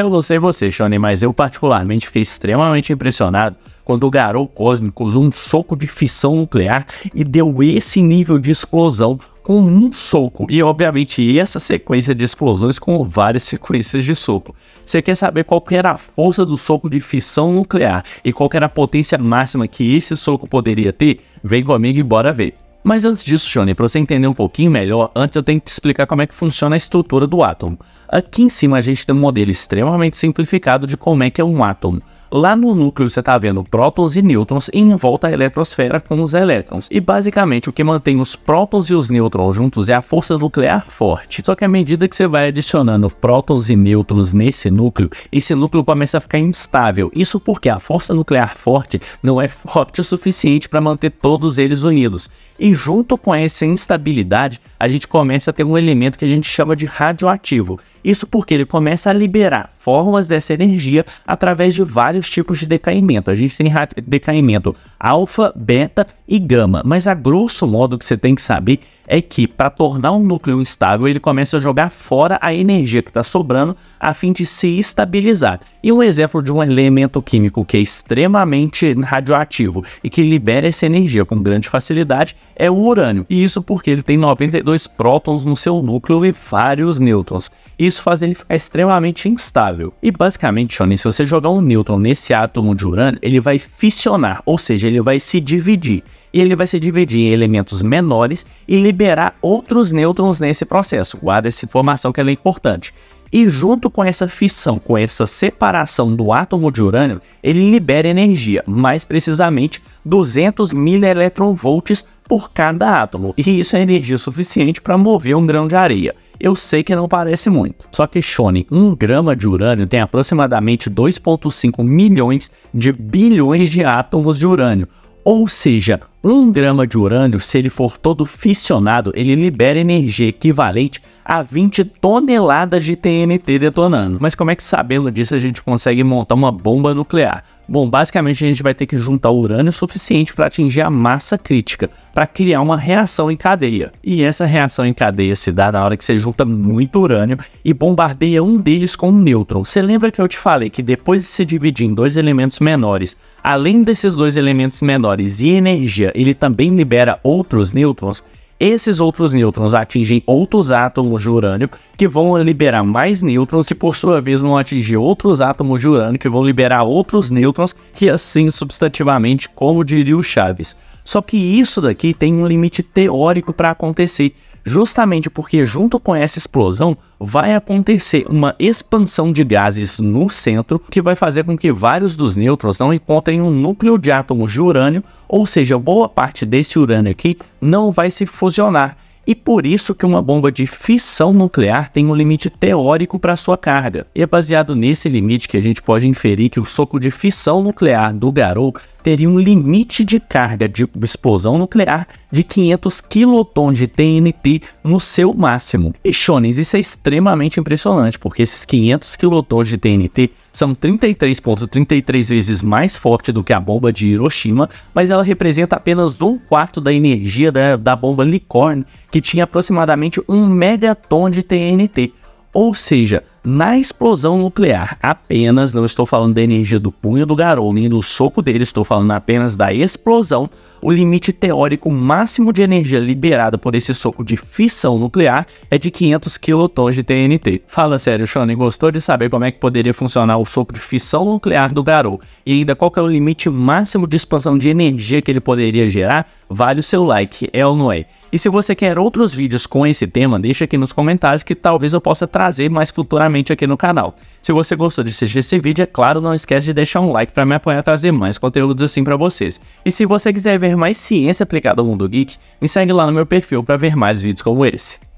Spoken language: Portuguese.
Eu não sei você, Shone, mas eu particularmente fiquei extremamente impressionado quando o Garou Cósmico usou um soco de fissão nuclear e deu esse nível de explosão com um soco. E obviamente essa sequência de explosões com várias sequências de soco. Você quer saber qual que era a força do soco de fissão nuclear e qual que era a potência máxima que esse soco poderia ter? Vem comigo e bora ver. Mas antes disso, Johnny, para você entender um pouquinho melhor, antes eu tenho que te explicar como é que funciona a estrutura do átomo. Aqui em cima a gente tem um modelo extremamente simplificado de como é que é um átomo. Lá no núcleo você está vendo prótons e nêutrons e em volta a eletrosfera com os elétrons. E basicamente o que mantém os prótons e os nêutrons juntos é a força nuclear forte. Só que à medida que você vai adicionando prótons e nêutrons nesse núcleo, esse núcleo começa a ficar instável. Isso porque a força nuclear forte não é forte o suficiente para manter todos eles unidos. E junto com essa instabilidade, a gente começa a ter um elemento que a gente chama de radioativo. Isso porque ele começa a liberar formas dessa energia através de vários tipos de decaimento. A gente tem decaimento alfa, beta e gama, mas a grosso modo o que você tem que saber é que para tornar um núcleo instável, ele começa a jogar fora a energia que está sobrando a fim de se estabilizar. E um exemplo de um elemento químico que é extremamente radioativo e que libera essa energia com grande facilidade é o urânio. E isso porque ele tem 92 prótons no seu núcleo e vários nêutrons. Isso faz ele ficar extremamente instável. E basicamente, Johnny, se você jogar um nêutron nesse átomo de urânio, ele vai fissionar, ou seja, ele vai se dividir e ele vai se dividir em elementos menores e liberar outros nêutrons nesse processo. Guarda essa informação que ela é importante. E junto com essa fissão, com essa separação do átomo de urânio, ele libera energia, mais precisamente 200 mil electronvolts por cada átomo. E isso é energia suficiente para mover um grão de areia. Eu sei que não parece muito. Só que, Shone, um grama de urânio tem aproximadamente 2,5 milhões de bilhões de átomos de urânio. Ou seja, um grama de urânio, se ele for todo fissionado, ele libera energia equivalente a 20 toneladas de TNT detonando. Mas como é que sabendo disso a gente consegue montar uma bomba nuclear? Bom, basicamente a gente vai ter que juntar urânio suficiente para atingir a massa crítica, para criar uma reação em cadeia. E essa reação em cadeia se dá na hora que você junta muito urânio e bombardeia um deles com um nêutron. Você lembra que eu te falei que depois de se dividir em dois elementos menores, além desses dois elementos menores e energia ele também libera outros nêutrons esses outros nêutrons atingem outros átomos de urânio, que vão liberar mais nêutrons, que por sua vez vão atingir outros átomos de urânio, que vão liberar outros nêutrons, e assim substantivamente, como diria o Chaves. Só que isso daqui tem um limite teórico para acontecer, justamente porque, junto com essa explosão, vai acontecer uma expansão de gases no centro que vai fazer com que vários dos nêutrons não encontrem um núcleo de átomos de urânio, ou seja, boa parte desse urânio aqui não vai se fusionar. E por isso que uma bomba de fissão nuclear tem um limite teórico para sua carga. E é baseado nesse limite que a gente pode inferir que o soco de fissão nuclear do Garou teria um limite de carga de explosão nuclear de 500 quilotons de TNT no seu máximo. E Shonen, isso é extremamente impressionante, porque esses 500 quilotons de TNT são 33.33 vezes mais forte do que a bomba de Hiroshima, mas ela representa apenas um quarto da energia da, da bomba Licorne, que tinha aproximadamente um megaton de TNT. Ou seja, na explosão nuclear. Apenas, não estou falando da energia do punho do garoto, nem do soco dele, estou falando apenas da explosão. O limite teórico máximo de energia liberada por esse soco de fissão nuclear é de 500 quilotons de TNT. Fala sério, Shonen, gostou de saber como é que poderia funcionar o soco de fissão nuclear do garoto? E ainda qual é o limite máximo de expansão de energia que ele poderia gerar? Vale o seu like, é ou não é? E se você quer outros vídeos com esse tema, deixa aqui nos comentários que talvez eu possa trazer mais futuramente diariamente aqui no canal. Se você gostou de assistir esse vídeo, é claro, não esquece de deixar um like para me apoiar a trazer mais conteúdos assim para vocês. E se você quiser ver mais ciência aplicada ao mundo geek, me segue lá no meu perfil para ver mais vídeos como esse.